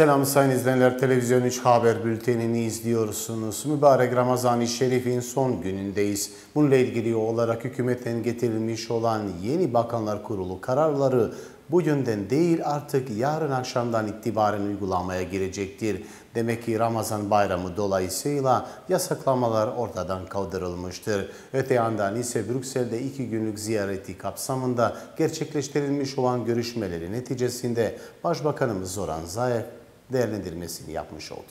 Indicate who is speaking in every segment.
Speaker 1: Selam sayın izleyenler. Televizyon 3 Haber Bülteni'ni izliyorsunuz. Mübarek Ramazan-ı Şerif'in son günündeyiz. Bununla ilgili olarak hükümetten getirilmiş olan yeni Bakanlar Kurulu kararları bugünden değil artık yarın akşamdan itibaren uygulamaya girecektir. Demek ki Ramazan bayramı dolayısıyla yasaklamalar ortadan kaldırılmıştır. Öte yandan ise Brüksel'de iki günlük ziyareti kapsamında gerçekleştirilmiş olan görüşmeleri neticesinde Başbakanımız Zoran Zaev değerlendirmesini yapmış oldu.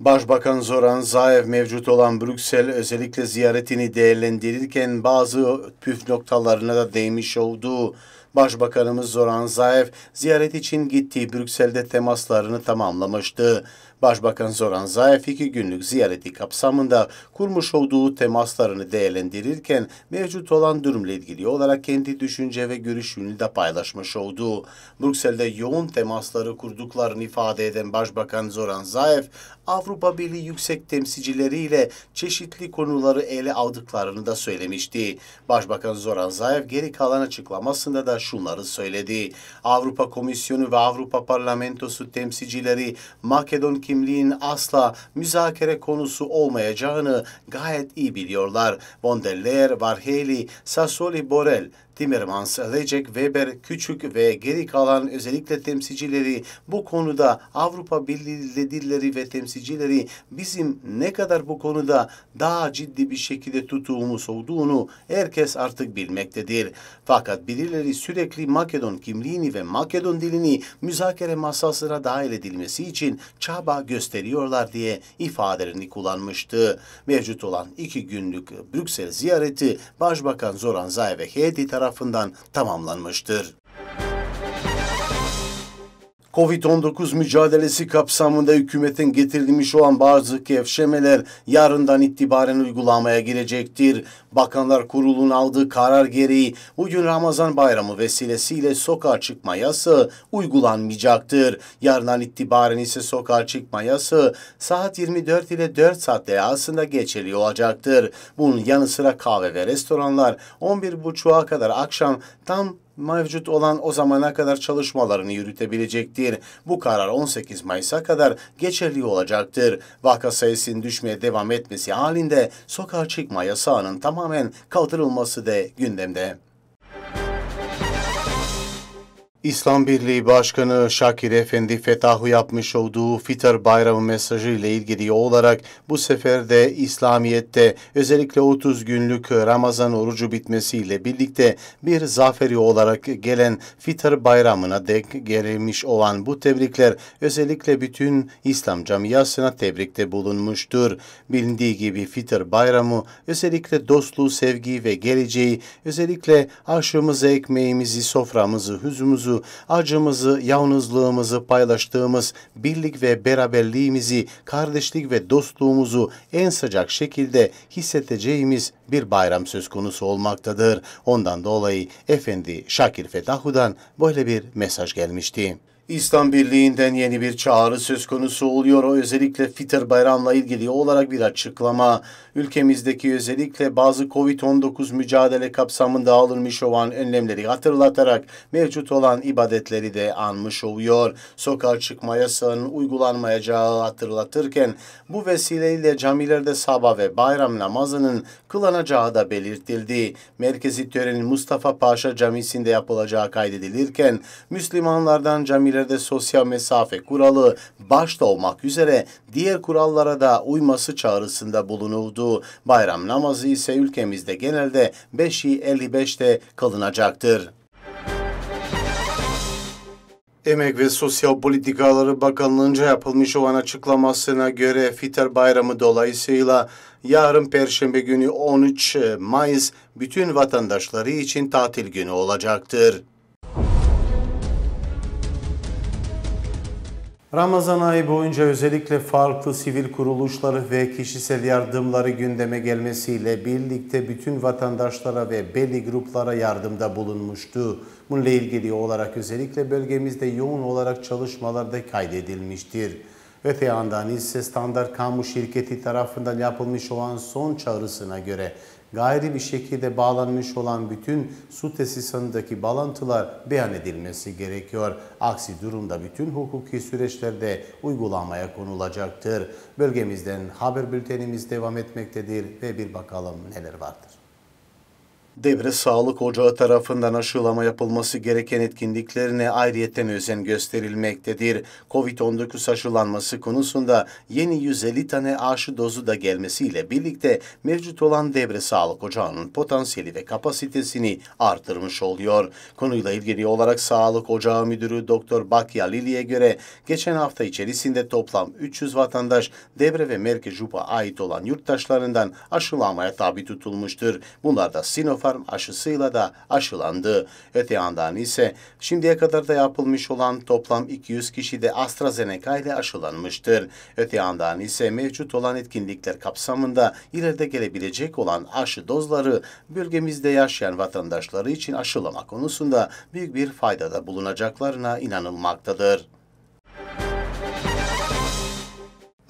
Speaker 1: Başbakan Zoran Zaev mevcut olan Brüksel özellikle ziyaretini değerlendirirken bazı püf noktalarına da değmiş olduğu Başbakanımız Zoran Zaev ziyaret için gittiği Brüksel'de temaslarını tamamlamıştı. Başbakan Zoran Zaev iki günlük ziyareti kapsamında kurmuş olduğu temaslarını değerlendirirken mevcut olan durumla ilgili olarak kendi düşünce ve görüşünü de paylaşmış oldu. Brüksel'de yoğun temasları kurduklarını ifade eden Başbakan Zoran Zaev, Avrupa Birliği yüksek temsilcileriyle çeşitli konuları ele aldıklarını da söylemişti. Başbakan Zoran Zaev geri kalan açıklamasında da şunları söyledi. Avrupa Komisyonu ve Avrupa Parlamentosu temsilcileri Makedon kimliğin asla müzakere konusu olmayacağını gayet iyi biliyorlar. Von der Leyen, Varheli, Sassoli Borel Timmermans, Recep Weber, Küçük ve geri kalan özellikle temsilcileri bu konuda Avrupa Birliği liderleri ve temsilcileri bizim ne kadar bu konuda daha ciddi bir şekilde tutuğumuz olduğunu herkes artık bilmektedir. Fakat birileri sürekli Makedon kimliğini ve Makedon dilini müzakere masasına dahil edilmesi için çaba gösteriyorlar diye ifadelerini kullanmıştı. Mevcut olan iki günlük Brüksel ziyareti Başbakan Zoran Zaev ve heyeti tarafından tarafından tamamlanmıştır. Covid-19 mücadelesi kapsamında hükümetin getirilmiş olan bazı gevşemeler yarından itibaren uygulamaya girecektir. Bakanlar Kurulu'nun aldığı karar gereği bugün Ramazan bayramı vesilesiyle sokağa çıkma yasağı uygulanmayacaktır. Yarından itibaren ise sokağa çıkma yasağı saat 24 ile 4 saat arasında geçerli olacaktır. Bunun yanı sıra kahve ve restoranlar 11.30'a kadar akşam tam mevcut olan o zamana kadar çalışmalarını yürütebilecektir. Bu karar 18 Mayıs'a kadar geçerli olacaktır. Vaka sayısının düşmeye devam etmesi halinde sokağa çıkma yasağının tamamen kaldırılması de gündemde. İslam Birliği Başkanı Şakir Efendi Fetah'ı yapmış olduğu Fitr Bayramı mesajı ile ilgili olarak bu sefer de İslamiyet'te özellikle 30 günlük Ramazan orucu bitmesiyle birlikte bir zaferi olarak gelen Fitr Bayramı'na denk gelmiş olan bu tebrikler özellikle bütün İslam camiasına tebrikte bulunmuştur. Bilindiği gibi Fitr Bayramı özellikle dostluğu, sevgi ve geleceği özellikle aşımızı, ekmeğimizi, soframızı, hüzümüzü mutluluğumuzu, acımızı, yalnızlığımızı paylaştığımız birlik ve beraberliğimizi, kardeşlik ve dostluğumuzu en sıcak şekilde hissedeceğimiz bir bayram söz konusu olmaktadır. Ondan dolayı Efendi Şakir Fetahu'dan böyle bir mesaj gelmişti. İslam Birliği'nden yeni bir çağrı söz konusu oluyor. O özellikle Fitr bayramla ilgili olarak bir açıklama. Ülkemizdeki özellikle bazı Covid-19 mücadele kapsamında alınmış olan önlemleri hatırlatarak mevcut olan ibadetleri de anmış oluyor. Sokağa çıkma yasağının uygulanmayacağı hatırlatırken bu vesileyle camilerde sabah ve bayram namazının kılanacağı da belirtildi. Merkezi törenin Mustafa Paşa Camisi'nde yapılacağı kaydedilirken Müslümanlardan camiler şehirlerde sosyal mesafe kuralı başta olmak üzere diğer kurallara da uyması çağrısında bulunuldu. Bayram namazı ise ülkemizde genelde 5'i 55'te kılınacaktır. Emek ve Sosyal Politikaları Bakanlığı'nca yapılmış olan açıklamasına göre Fitar Bayramı dolayısıyla yarın Perşembe günü 13 Mayıs bütün vatandaşları için tatil günü olacaktır. Ramazan ayı boyunca özellikle farklı sivil kuruluşları ve kişisel yardımları gündeme gelmesiyle birlikte bütün vatandaşlara ve belli gruplara yardımda bulunmuştu. Bununla ilgili olarak özellikle bölgemizde yoğun olarak çalışmalarda kaydedilmiştir. Öte yandan ise Standart Kamu Şirketi tarafından yapılmış olan son çağrısına göre gayri bir şekilde bağlanmış olan bütün su tesisindeki bağlantılar beyan edilmesi gerekiyor. Aksi durumda bütün hukuki süreçlerde uygulamaya konulacaktır. Bölgemizden haber bültenimiz devam etmektedir ve bir bakalım neler vardır. Devre Sağlık Ocağı tarafından aşılama yapılması gereken etkinliklerine ayrıyeten özen gösterilmektedir. Covid-19 aşılanması konusunda yeni 150 tane aşı dozu da gelmesiyle birlikte mevcut olan Devre Sağlık Ocağı'nın potansiyeli ve kapasitesini artırmış oluyor. Konuyla ilgili olarak Sağlık Ocağı Müdürü Doktor Bakya Lili'ye göre geçen hafta içerisinde toplam 300 vatandaş Devre ve Merkez Jup'a ait olan yurttaşlarından aşılamaya tabi tutulmuştur. Bunlar da Sinop Sinopharm aşısıyla da aşılandı. Öte yandan ise şimdiye kadar da yapılmış olan toplam 200 kişi de AstraZeneca ile aşılanmıştır. Öte yandan ise mevcut olan etkinlikler kapsamında ileride gelebilecek olan aşı dozları bölgemizde yaşayan vatandaşları için aşılama konusunda büyük bir faydada bulunacaklarına inanılmaktadır.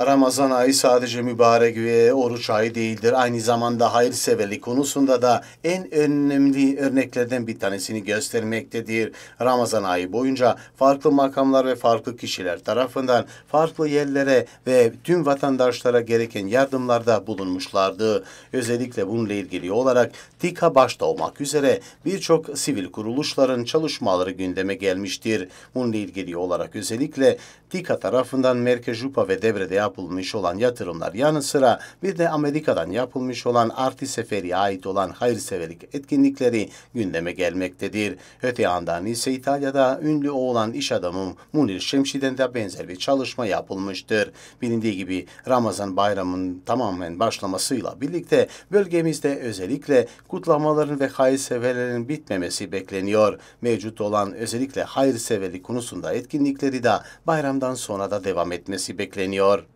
Speaker 1: Ramazan ayı sadece mübarek ve oruç ayı değildir. Aynı zamanda hayırseverlik konusunda da en önemli örneklerden bir tanesini göstermektedir. Ramazan ayı boyunca farklı makamlar ve farklı kişiler tarafından farklı yerlere ve tüm vatandaşlara gereken yardımlarda bulunmuşlardı. Özellikle bununla ilgili olarak TİKA başta olmak üzere birçok sivil kuruluşların çalışmaları gündeme gelmiştir. Bununla ilgili olarak özellikle TİKA tarafından Merkez Jupa ve Devre'de yapılan yapılmış olan yatırımlar yanı sıra bir de Amerika'dan yapılmış olan Arti Seferi'ye ait olan hayırseverlik etkinlikleri gündeme gelmektedir. Öte yandan ise İtalya'da ünlü oğlan iş adamı Munir Şemşi'den de benzer bir çalışma yapılmıştır. Bilindiği gibi Ramazan bayramının tamamen başlamasıyla birlikte bölgemizde özellikle kutlamaların ve hayırseverlerin bitmemesi bekleniyor. Mevcut olan özellikle hayırseverlik konusunda etkinlikleri de bayramdan sonra da devam etmesi bekleniyor.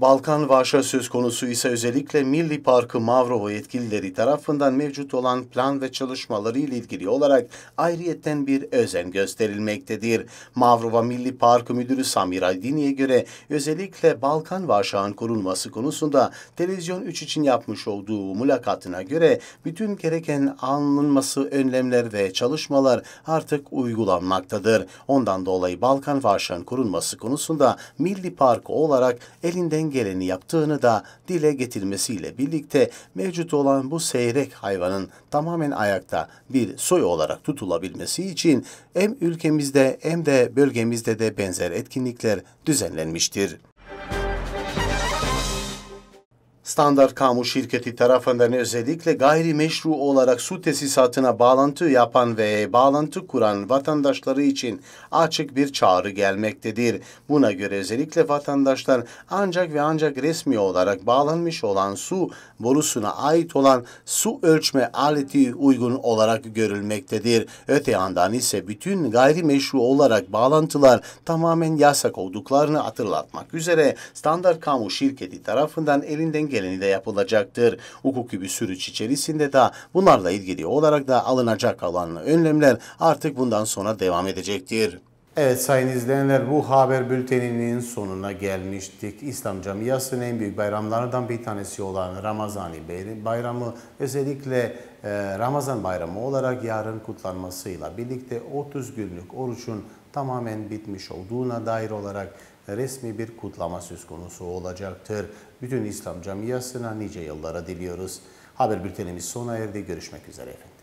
Speaker 1: Balkan Varşa söz konusu ise özellikle Milli Parkı Mavrova yetkilileri tarafından mevcut olan plan ve çalışmaları ile ilgili olarak ayrıyetten bir özen gösterilmektedir. Mavrova Milli Parkı Müdürü Samir Aldini'ye göre özellikle Balkan Varşa'nın kurulması konusunda Televizyon 3 için yapmış olduğu mülakatına göre bütün gereken alınması önlemler ve çalışmalar artık uygulanmaktadır. Ondan dolayı Balkan Varşa'nın kurulması konusunda Milli Parkı olarak elinden geleni yaptığını da dile getirmesiyle birlikte mevcut olan bu seyrek hayvanın tamamen ayakta bir soy olarak tutulabilmesi için hem ülkemizde hem de bölgemizde de benzer etkinlikler düzenlenmiştir. Standart Kamu şirketi tarafından özellikle gayri meşru olarak su tesisatına bağlantı yapan ve bağlantı kuran vatandaşları için açık bir çağrı gelmektedir. Buna göre özellikle vatandaşlar ancak ve ancak resmi olarak bağlanmış olan su borusuna ait olan su ölçme aleti uygun olarak görülmektedir. Öte yandan ise bütün gayri meşru olarak bağlantılar tamamen yasak olduklarını hatırlatmak üzere Standart Kamu şirketi tarafından elinden gelen geleni yapılacaktır. Hukuki bir sürüç içerisinde de bunlarla ilgili olarak da alınacak olan önlemler artık bundan sonra devam edecektir. Evet sayın izleyenler bu haber bülteninin sonuna gelmiştik. İslam camiasının en büyük bayramlarından bir tanesi olan Ramazani bayramı özellikle e, Ramazan bayramı olarak yarın kutlanmasıyla birlikte 30 günlük oruçun tamamen bitmiş olduğuna dair olarak resmi bir kutlama söz konusu olacaktır. Bütün İslam camiasına nice yıllara diliyoruz. Haber bültenimiz sona erdi. Görüşmek üzere efendim.